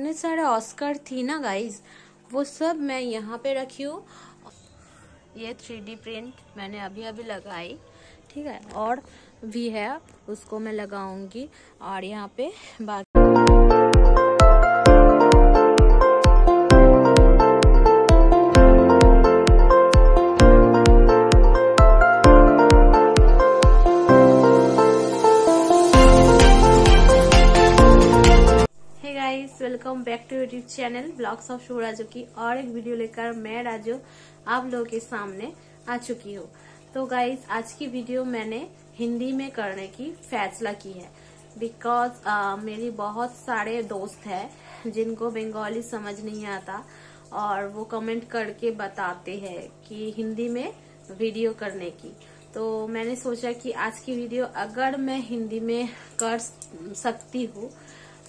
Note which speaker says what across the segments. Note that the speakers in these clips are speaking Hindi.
Speaker 1: जितने सारे ऑस्कर थी ना गाइज वो सब मैं यहाँ पे रखी हूँ ये थ्री प्रिंट मैंने अभी अभी लगाई ठीक है और भी है उसको मैं लगाऊंगी और यहाँ पे बाकी guys welcome back to YouTube channel blogs of show Raju की और एक वीडियो लेकर मैं राजू आप लोगों के सामने आ चुकी हूँ तो गाइस आज की वीडियो मैंने हिंदी में करने की फैसला की है बिकॉज uh, मेरी बहुत सारे दोस्त हैं जिनको बंगाली समझ नहीं आता और वो कमेंट करके बताते हैं कि हिंदी में वीडियो करने की तो मैंने सोचा कि आज की वीडियो अगर मैं हिंदी में कर सकती हूँ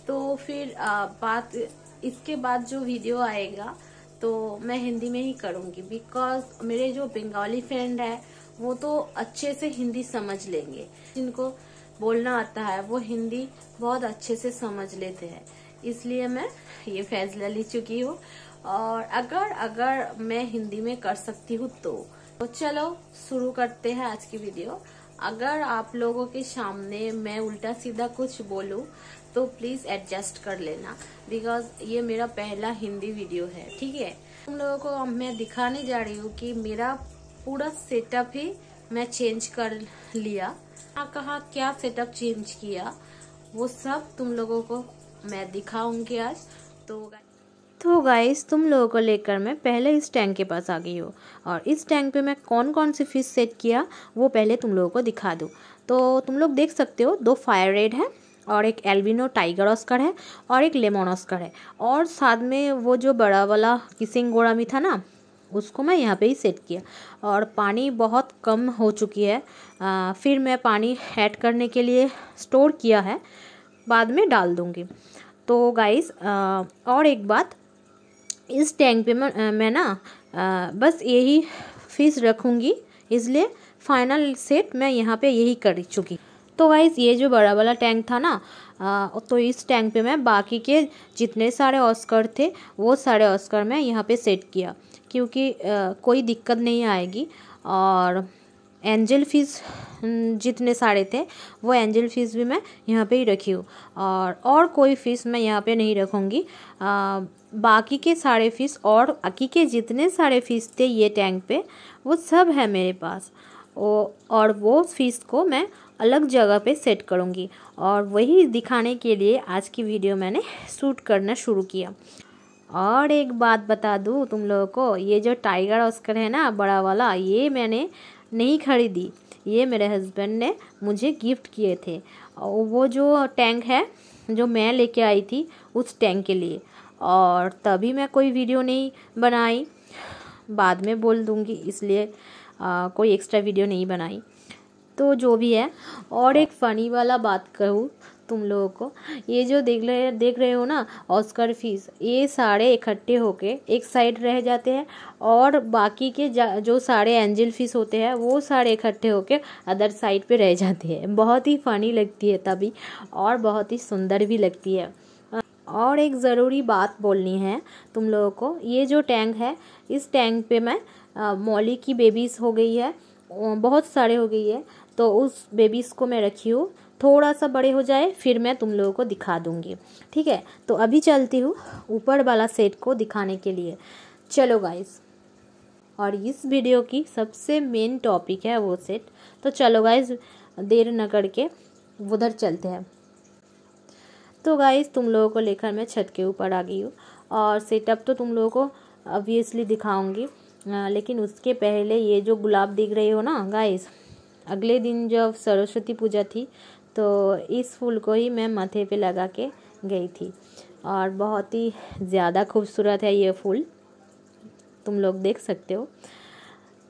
Speaker 1: तो फिर आ, बात इसके बाद जो वीडियो आएगा तो मैं हिंदी में ही करूँगी बिकॉज मेरे जो बंगाली फ्रेंड है वो तो अच्छे से हिंदी समझ लेंगे जिनको बोलना आता है वो हिंदी बहुत अच्छे से समझ लेते हैं इसलिए मैं ये फैसला ले चुकी हूँ और अगर अगर मैं हिंदी में कर सकती हूँ तो तो चलो शुरू करते हैं आज की वीडियो अगर आप लोगों के सामने मैं उल्टा सीधा कुछ बोलूँ तो प्लीज एडजस्ट कर लेना बिकॉज ये मेरा पहला हिंदी वीडियो है ठीक है तुम लोगों को मैं दिखाने जा रही हूँ कि मेरा पूरा सेटअप ही मैं चेंज कर लिया कहा क्या सेटअप चेंज किया वो सब तुम लोगों को मैं दिखाऊंगी आज तो तो गाइस तुम लोगों को लेकर मैं पहले इस टैंक के पास आ गई हूँ और इस टैंक पे मैं कौन कौन सी फिश सेट किया वो पहले तुम लोगों को दिखा दूँ तो तुम लोग देख सकते हो दो फायर रेड है और एक एल्बिनो टाइगर ऑस्कर है और एक लेमन ऑस्कर है और साथ में वो जो बड़ा वाला किसिंग गोड़ामी था ना उसको मैं यहाँ पे ही सेट किया और पानी बहुत कम हो चुकी है आ, फिर मैं पानी ऐड करने के लिए स्टोर किया है बाद में डाल दूँगी तो गाइस और एक बात इस टैंक पे मैं मैं ना बस यही फिश रखूँगी इसलिए फाइनल सेट मैं यहाँ पे यही कर चुकी तो गाइज़ ये जो बड़ा वाला टैंक था ना आ, तो इस टैंक पे मैं बाकी के जितने सारे ऑस्कर थे वो सारे ऑस्कर मैं यहाँ पे सेट किया क्योंकि आ, कोई दिक्कत नहीं आएगी और एंजल फिश जितने सारे थे वो एंजल फिश भी मैं यहाँ पे ही रखी हूँ और और कोई फ़िश मैं यहाँ पे नहीं रखूँगी बाकी के सारे फ़िश और बाकी के जितने सारे फ़िश थे ये टैंक पे वो सब है मेरे पास ओ, और वो फ़िश को मैं अलग जगह पे सेट करूँगी और वही दिखाने के लिए आज की वीडियो मैंने शूट करना शुरू किया और एक बात बता दूँ तुम लोगों को ये जो टाइगर ऑस्कर है ना बड़ा वाला ये मैंने नहीं खरीदी ये मेरे हस्बैंड ने मुझे गिफ्ट किए थे और वो जो टैंक है जो मैं लेके आई थी उस टैंक के लिए और तभी मैं कोई वीडियो नहीं बनाई बाद में बोल दूँगी इसलिए आ, कोई एक्स्ट्रा वीडियो नहीं बनाई तो जो भी है और एक फ़नी हाँ। वाला बात कहूँ तुम लोगों को ये जो देख रहे देख रहे हो ना ऑस्कर फीस ये सारे इकट्ठे होके एक साइड रह जाते हैं और बाकी के जो सारे एंजल फीस होते हैं वो सारे इकट्ठे होके अदर साइड पे रह जाते हैं बहुत ही फ़नी लगती है तभी और बहुत ही सुंदर भी लगती है और एक ज़रूरी बात बोलनी है तुम लोगों को ये जो टैंक है इस टैंक पे मैं मौली की बेबीज़ हो गई है बहुत सारे हो गई है तो उस बेबीज़ को मैं रखी हूँ थोड़ा सा बड़े हो जाए फिर मैं तुम लोगों को दिखा दूँगी ठीक है तो अभी चलती हूँ ऊपर वाला सेट को दिखाने के लिए चलो गाइज़ और इस वीडियो की सबसे मेन टॉपिक है वो सेट तो चलो गाइज देर न करके उधर चलते हैं तो गाइज तुम लोगों को लेकर मैं छत के ऊपर आ गई हूँ और सेटअप तो तुम लोगों को ऑब्वियसली दिखाऊंगी लेकिन उसके पहले ये जो गुलाब दिख रही हो ना गाइज़ अगले दिन जब सरस्वती पूजा थी तो इस फूल को ही मैं माथे पे लगा के गई थी और बहुत ही ज़्यादा खूबसूरत है ये फूल तुम लोग देख सकते हो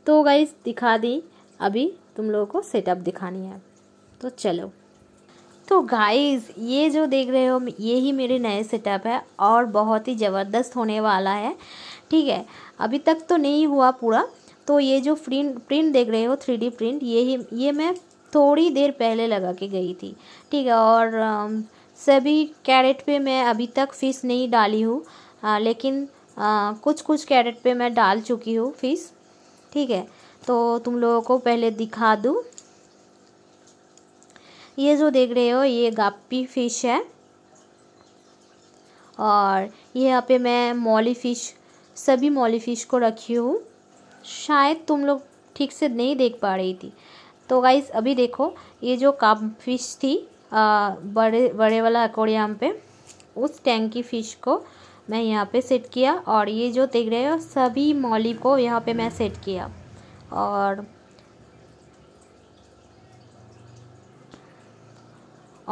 Speaker 1: तो गई दिखा दी अभी तुम लोगों को सेटअप दिखानी है तो चलो तो गाइस ये जो देख रहे हो ये ही मेरे नए सेटअप है और बहुत ही ज़बरदस्त होने वाला है ठीक है अभी तक तो नहीं हुआ पूरा तो ये जो प्रिंट प्रिंट देख रहे हो थ्री प्रिंट ये ही ये मैं थोड़ी देर पहले लगा के गई थी ठीक है और सभी कैरेट पे मैं अभी तक फ़िश नहीं डाली हूँ लेकिन आ, कुछ कुछ कैरेट पे मैं डाल चुकी हूँ फ़िश ठीक है तो तुम लोगों को पहले दिखा दूँ ये जो देख रहे हो ये गापी फ़िश है और यहाँ पे मैं मॉली फ़िश सभी मॉली फ़िश को रखी हूँ शायद तुम लोग ठीक से नहीं देख पा रही थी तो गाइज अभी देखो ये जो काप फिश थी आ, बड़े बड़े वाला एकोरियम पे उस टैंक की फ़िश को मैं यहाँ पे सेट किया और ये जो देख रहे हो सभी मॉली को यहाँ पे मैं सेट किया और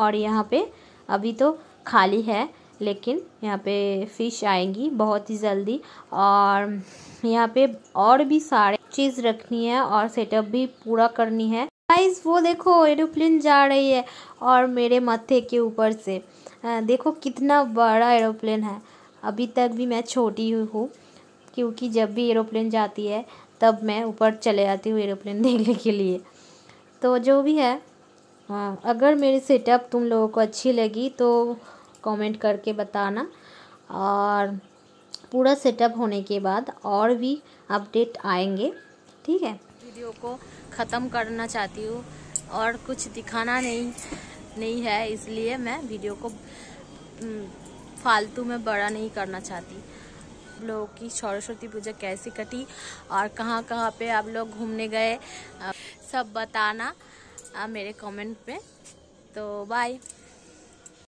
Speaker 1: और यहाँ पे अभी तो खाली है लेकिन यहाँ पे फ़िश आएगी बहुत ही जल्दी और यहाँ पे और भी सारे चीज़ रखनी है और सेटअप भी पूरा करनी है गाइस वो देखो एरोप्लेन जा रही है और मेरे मथे के ऊपर से देखो कितना बड़ा एरोप्लेन है अभी तक भी मैं छोटी हुई हूँ क्योंकि जब भी एरोप्लेन जाती है तब मैं ऊपर चले जाती हूँ एरोप्लेन देखने के लिए तो जो भी है अगर मेरी सेटअप तुम लोगों को अच्छी लगी तो कमेंट करके बताना और पूरा सेटअप होने के बाद और भी अपडेट आएंगे ठीक है वीडियो को ख़त्म करना चाहती हूँ और कुछ दिखाना नहीं नहीं है इसलिए मैं वीडियो को हम्म, फालतू में बड़ा नहीं करना चाहती आप लोगों की सरस्वती पूजा कैसे कटी और कहाँ कहाँ पे आप लोग घूमने गए सब बताना मेरे कमेंट में तो बाय